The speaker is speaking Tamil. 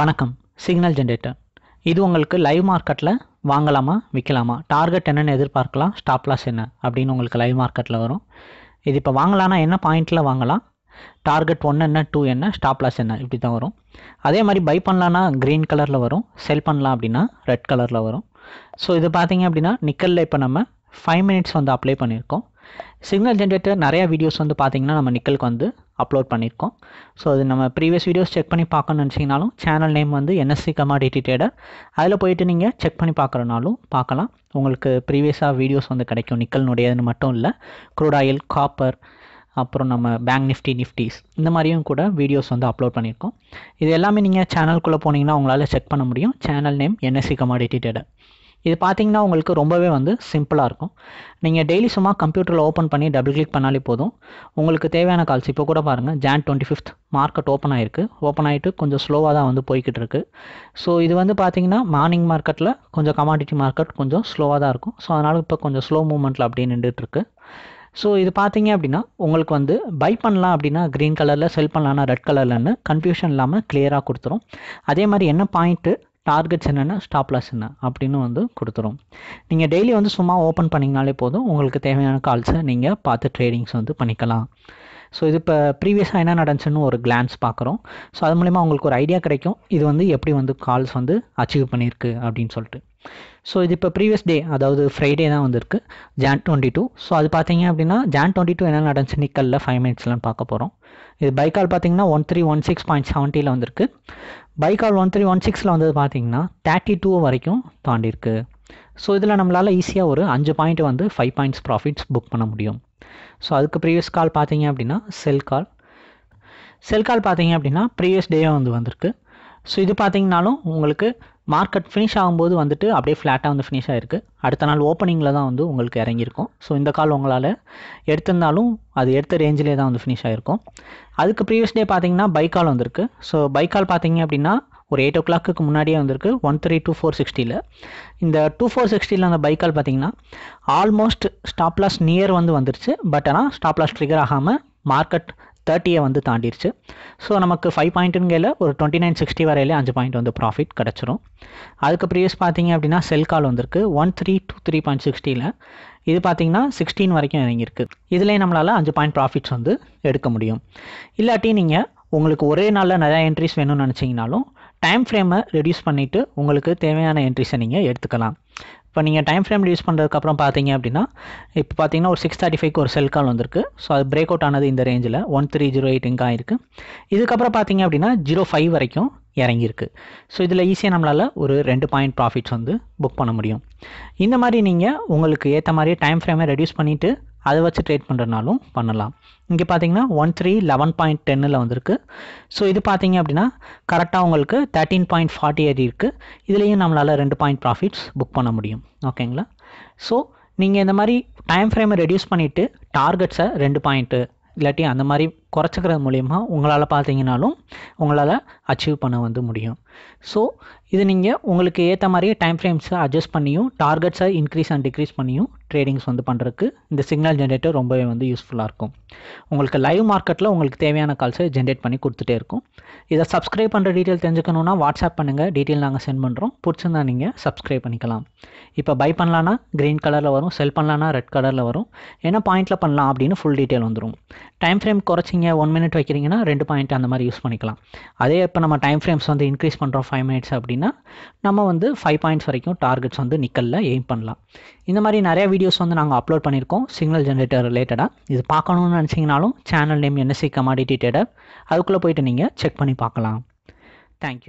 வணக்கம் சிக்னல் ஜென்ரேட்டர் இது உங்களுக்கு லைவ் மார்க்கெட்டில் வாங்கலாமா விற்கலாமா டார்கெட் என்னென்னு எதிர்பார்க்கலாம் ஸ்டாப் லாஸ் என்ன அப்படின்னு உங்களுக்கு லைவ் மார்க்கெட்டில் வரும் இது இப்போ வாங்கலான்னா என்ன பாயிண்ட்டில் வாங்கலாம் டார்கெட் ஒன்று என்ன டூ என்ன ஸ்டாப் லாஸ் என்ன இப்படி தான் வரும் அதே மாதிரி பை பண்ணலான்னா க்ரீன் கலரில் வரும் செல் பண்ணலாம் அப்படின்னா ரெட் கலரில் வரும் ஸோ இது பார்த்தீங்க அப்படின்னா நிக்கலில் இப்போ நம்ம ஃபைவ் மினிட்ஸ் வந்து அப்ளை பண்ணியிருக்கோம் சிக்னல் ஜென்ரேட்டர் நிறையா வீடியோஸ் வந்து பார்த்திங்கன்னா நம்ம நிக்கலுக்கு வந்து அப்லோட் பண்ணியிருக்கோம் ஸோ அது நம்ம ப்ரீவியஸ் வீடியோஸ் செக் பண்ணி பார்க்கணும்னு நினச்சிங்கனாலும் சேனல் நேம் வந்து என்எஸ்சி கமாடிட்டி ட்ரேடர் அதில் போயிட்டு நீங்கள் செக் பண்ணி பார்க்குறனாலும் பார்க்கலாம் உங்களுக்கு ப்ரீவியஸாக வீடியோஸ் வந்து கிடைக்கும் நிக்கல்னுடையதுன்னு மட்டும் இல்லை க்ரூட் ஆயில் காப்பர் அப்புறம் நம்ம பேங்க் நிஃப்டி நிஃப்டிஸ் இந்த மாதிரியும் கூட வீடியோஸ் வந்து அப்லோட் பண்ணியிருக்கோம் இது எல்லாமே நீங்கள் சேனல்குள்ளே போனீங்கன்னா உங்களால் செக் பண்ண முடியும் channel name NSC commodity trader இது பார்த்தீங்கன்னா உங்களுக்கு ரொம்பவே வந்து சிம்பிளாக இருக்கும் நீங்கள் டெய்லி சும்மா கம்ப்யூட்டரில் ஓப்பன் பண்ணி டபுள் கிளிக் பண்ணாலே போதும் உங்களுக்கு தேவையான கால்ஸ் இப்போ கூட பாருங்கள் Jan twenty fifth market open ஆயிருக்கு ஓப்பன் ஆகிட்டு கொஞ்சம் ஸ்லோவாக தான் வந்து போய்கிட்டு இருக்கு ஸோ இது வந்து பார்த்தீங்கன்னா மார்னிங் மார்க்கெட்டில் கொஞ்சம் கமாடிட்டி மார்க்கெட் கொஞ்சம் ஸ்லோவாக தான் இருக்கும் ஸோ அதனால் இப்போ கொஞ்சம் ஸ்லோ மூமெண்ட்டில் அப்படியே நின்றுட்டுருக்கு ஸோ இது பார்த்தீங்க அப்படின்னா உங்களுக்கு வந்து பை பண்ணலாம் அப்படின்னா க்ரீன் கலரில் செல் பண்ணலாம்னா ரெட் கலர்லன்னு கன்ஃபியூஷன் இல்லாமல் கிளியராக கொடுத்துரும் அதே மாதிரி என்ன பாயிண்ட்டு டார்கெட்ஸ் என்னென்ன ஸ்டாப் லாஸ் என்ன அப்படின்னு வந்து கொடுத்துரும் நீங்கள் டெய்லி வந்து சும்மா ஓப்பன் பண்ணிங்கனாலே போதும் உங்களுக்கு தேவையான கால்ஸை நீங்கள் பார்த்து ட்ரேடிங்ஸ் வந்து பண்ணிக்கலாம் ஸோ இது இப்போ ப்ரீவியஸாக என்ன நடந்துச்சுன்னு ஒரு கிளான்ஸ் பார்க்குறோம் ஸோ அது மூலிமா அவங்களுக்கு ஒரு ஐடியா கிடைக்கும் இது வந்து எப்படி வந்து கால்ஸ் வந்து அச்சீவ் பண்ணியிருக்கு அப்படின்னு சொல்லிட்டு ஸோ இது இப்போ ப்ரீவியஸ் டே அதாவது ஃப்ரைடே தான் வந்திருக்கு ஜான் டுவெண்ட்டி டூ ஸோ அது பார்த்தீங்க அப்படின்னா ஜான் டுவெண்ட்டி டூ என்ன நடந்துச்சு நிக்கலில் ஃபைவ் மினிட்ஸ்லாம் பார்க்க போகிறோம் இது பைக்கால் பார்த்தீங்கன்னா one three one six point செவன்ட்டியில் வந்திருக்கு பைக்கால் ஒன் த்ரீ ஒன் சிக்ஸில் வந்தது பார்த்தீங்கன்னா தேர்ட்டி டூ வரைக்கும் தாண்டியிருக்கு ஸோ இதில் நம்மளால் ஈஸியாக ஒரு அஞ்சு பாயிண்ட் வந்து ஃபைவ் பாயிண்ட்ஸ் ப்ராஃபிட்ஸ் புக் பண்ண முடியும் ஸோ அதுக்கு ப்ரீவியஸ் கால் பார்த்தீங்க அப்படின்னா செல் கால் செல் கால் பார்த்தீங்க அப்படின்னா ப்ரீவியஸ் டேயே வந்து வந்திருக்கு ஸோ இது பார்த்தீங்கனாலும் உங்களுக்கு மார்க்கெட் ஃபினிஷ் ஆகும்போது வந்துட்டு அப்படியே ஃப்ளாட்டாக வந்து ஃபினிஷ் ஆகிருக்கு அடுத்த நாள் ஓப்பனிங்கில் தான் வந்து உங்களுக்கு இறங்கியிருக்கும் ஸோ இந்த கால் உங்களால் எடுத்திருந்தாலும் அது எடுத்த ரேஞ்சிலே தான் வந்து ஃபினிஷ் ஆகிருக்கும் அதுக்கு ப்ரீவியஸ் டே பார்த்தீங்கன்னா கால் வந்திருக்கு ஸோ கால் பார்த்தீங்க அப்படின்னா ஒரு எயிட் ஓ கிளாக்கு முன்னாடியே வந்திருக்கு ஒன் த்ரீ டூ ஃபோர் சிக்ஸ்டியில் இந்த டூ ஃபோர் சிக்ஸ்டியில் அந்த பைக்கால் பார்த்தீங்கன்னா ஆல்மோஸ்ட் ஸ்டாப் லாஸ் நியர் வந்து வந்துருச்சு பட் ஆனால் ஸ்டாப் லாஸ் ட்ரிகர் ஆகாமல் மார்க்கெட் தேர்ட்டியை வந்து தாண்டிடுச்சு ஸோ நமக்கு ஃபைவ் பாயிண்ட்டுங்கையில் ஒரு டுவெண்ட்டி நைன் சிக்ஸ்டி வரையிலே அஞ்சு பாயிண்ட் வந்து ப்ராஃபிட் கிடச்சிரும் அதுக்கு ப்ரீவியஸ் பார்த்தீங்க அப்படின்னா செல் கால் வந்திருக்கு one three two three point சிக்ஸ்டியில் இது பார்த்தீங்கன்னா சிக்ஸ்டீன் வரைக்கும் இறங்கியிருக்கு இதிலே நம்மளால் அஞ்சு பாயிண்ட் ப்ராஃபிட்ஸ் வந்து எடுக்க முடியும் இல்லாட்டி நீங்கள் உங்களுக்கு ஒரே நாளில் நிறையா என்ட்ரிஸ் வேணும்னு நினச்சிங்கனாலும் டைம் ஃப்ரேமை ரெடியூஸ் பண்ணிவிட்டு உங்களுக்கு தேவையான என்ட்ரிஸை நீங்கள் எடுத்துக்கலாம் இப்போ நீங்கள் டைம் ஃப்ரேம் ரெடியூஸ் பண்ணுறதுக்கப்புறம் பார்த்தீங்க அப்படின்னா இப்போ பார்த்தீங்கன்னா ஒரு சிக்ஸ் தேர்ட்டி ஃபைவ்க்கு ஒரு செல் கால் வந்திருக்கு ஸோ அது பிரேக் அவுட் ஆனது இந்த ரேஞ்சில் ஒன் த்ரீ ஜீரோ எயிட் இங்கே ஆயிருக்கு இதுக்கப்புறம் பார்த்தீங்க அப்படின்னா ஜீரோ ஃபைவ் வரைக்கும் இறங்கியிருக்கு ஸோ இதில் ஈஸியாக நம்மளால் ஒரு ரெண்டு பாயிண்ட் ப்ராஃபிட்ஸ் வந்து புக் பண்ண முடியும் இந்த மாதிரி நீங்கள் உங்களுக்கு ஏற்ற மாதிரி டைம் ஃப்ரேமை ரெடியூஸ் பண்ணிவிட்டு அதை வச்சு ட்ரேட் பண்ணுறதுனாலும் பண்ணலாம் இங்கே பார்த்தீங்கன்னா ஒன் த்ரீ லெவன் பாயிண்ட் டென்னில் வந்திருக்கு ஸோ இது பார்த்தீங்க அப்படின்னா கரெக்டாக உங்களுக்கு தேர்ட்டீன் பாயிண்ட் ஃபார்ட்டி எயிட் இருக்குது இதுலேயும் நம்மளால் ரெண்டு பாயிண்ட் ப்ராஃபிட்ஸ் புக் பண்ண முடியும் ஓகேங்களா ஸோ நீங்கள் இந்த மாதிரி டைம் ஃப்ரேமை ரெடியூஸ் பண்ணிவிட்டு டார்கெட்ஸை ரெண்டு பாயிண்ட்டு இல்லாட்டி அந்த மாதிரி குறைச்சிக்கிறது மூலிமா உங்களால் பார்த்தீங்கனாலும் உங்களால் அச்சீவ் பண்ண வந்து முடியும் ஸோ இது நீங்கள் உங்களுக்கு ஏற்ற மாதிரியே டைம் ஃப்ரேம்ஸை அட்ஜஸ்ட் பண்ணியும் டார்கெட்ஸை இன்க்ரீஸ் அண்ட் டிக்ரீஸ் பண்ணியும் ட்ரேடிங்ஸ் வந்து பண்ணுறதுக்கு இந்த சிக்னல் ஜென்ரேட்டர் ரொம்பவே வந்து யூஸ்ஃபுல்லாக இருக்கும் உங்களுக்கு லைவ் மார்க்கெட்டில் உங்களுக்கு தேவையான கால்ஸை ஜென்ரேட் பண்ணி கொடுத்துட்டே இருக்கும் இதை சப்ஸ்கிரைப் பண்ணுற டீட்டெயில் தெரிஞ்சுக்கணுன்னா வாட்ஸ்அப் பண்ணுங்கள் டீட்டெயில் நாங்கள் சென்ட் பண்ணுறோம் பிடிச்சிருந்தா நீங்கள் சப்ஸ்கிரைப் பண்ணிக்கலாம் இப்போ பை பண்ணலான்னா க்ரீன் கலரில் வரும் செல் பண்ணலான்னா ரெட் கலரில் வரும் என்ன பாயிண்ட்டில் பண்ணலாம் அப்படின்னு ஃபுல் டீட்டெயில் வந்துடும் டைம் ஃப்ரேம் குறைச்சிங்க நீங்கள் ஒன் மினிட் வைக்கிறீங்கன்னா ரெண்டு பாயிண்ட் அந்த மாதிரி யூஸ் பண்ணிக்கலாம் அதே இப்போ நம்ம டைம் ஃப்ரேம்ஸ் வந்து இன்க்ரீஸ் பண்ணுறோம் ஃபைவ் மினிட்ஸ் அப்படின்னா நம்ம வந்து ஃபைவ் பாயிண்ட்ஸ் வரைக்கும் டார்கெட்ஸ் வந்து நிக்கலில் எய்ம் பண்ணலாம் இந்த மாதிரி நிறைய வீடியோஸ் வந்து நாங்கள் அப்லோட் பண்ணியிருக்கோம் சிக்னல் ஜென்ரேட்டர் ரிலேட்டடாக இது பார்க்கணும்னு நினச்சிங்கனாலும் channel name NSC commodity trader அதுக்குள்ளே போயிட்டு நீங்கள் செக் பண்ணி பார்க்கலாம் தேங்க்யூ